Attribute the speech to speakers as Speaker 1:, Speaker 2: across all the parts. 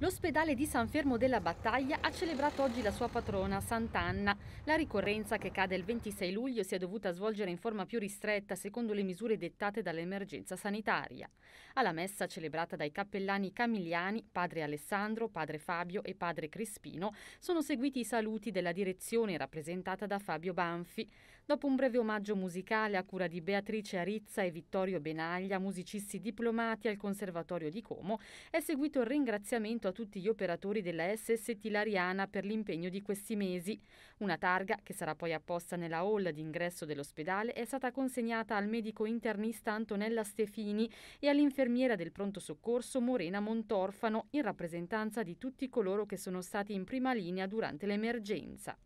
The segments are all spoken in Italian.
Speaker 1: L'ospedale di San Fermo della Battaglia ha celebrato oggi la sua patrona, Sant'Anna. La ricorrenza che cade il 26 luglio si è dovuta svolgere in forma più ristretta secondo le misure dettate dall'emergenza sanitaria. Alla messa celebrata dai cappellani camigliani, padre Alessandro, padre Fabio e padre Crispino, sono seguiti i saluti della direzione rappresentata da Fabio Banfi. Dopo un breve omaggio musicale a cura di Beatrice Arizza e Vittorio Benaglia, musicisti diplomati al Conservatorio di Como, è seguito il ringraziamento a tutti gli operatori della SS Tilariana per l'impegno di questi mesi. Una targa, che sarà poi apposta nella hall d'ingresso dell'ospedale, è stata consegnata al medico internista Antonella Stefini e all'infermiera del pronto soccorso Morena Montorfano in rappresentanza di tutti coloro che sono stati in prima linea durante l'emergenza.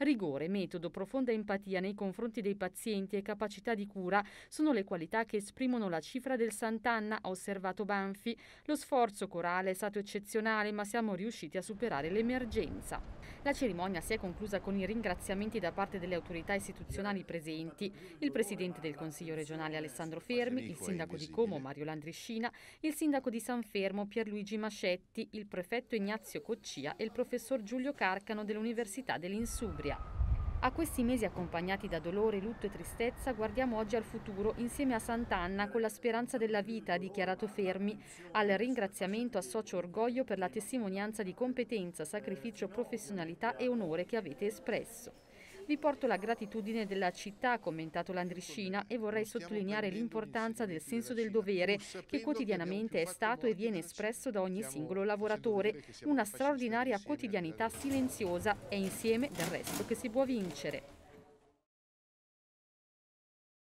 Speaker 1: Rigore, metodo, profonda empatia nei confronti dei pazienti e capacità di cura sono le qualità che esprimono la cifra del Sant'Anna, ha osservato Banfi. Lo sforzo corale è stato eccezionale, ma siamo riusciti a superare l'emergenza. La cerimonia si è conclusa con i ringraziamenti da parte delle autorità istituzionali presenti, il Presidente del Consiglio regionale Alessandro Fermi, il Sindaco di Como Mario Landriscina, il Sindaco di San Fermo Pierluigi Mascetti, il Prefetto Ignazio Coccia e il Professor Giulio Carcano dell'Università dell'Insubria storia. A questi mesi accompagnati da dolore, lutto e tristezza guardiamo oggi al futuro insieme a Sant'Anna con la speranza della vita, ha dichiarato Fermi. Al ringraziamento associo orgoglio per la testimonianza di competenza, sacrificio, professionalità e onore che avete espresso. Vi porto la gratitudine della città, ha commentato l'Andriscina, e vorrei sottolineare l'importanza del senso del dovere che quotidianamente è stato e viene espresso da ogni singolo lavoratore, una straordinaria quotidianità silenziosa è insieme del resto che si può vincere.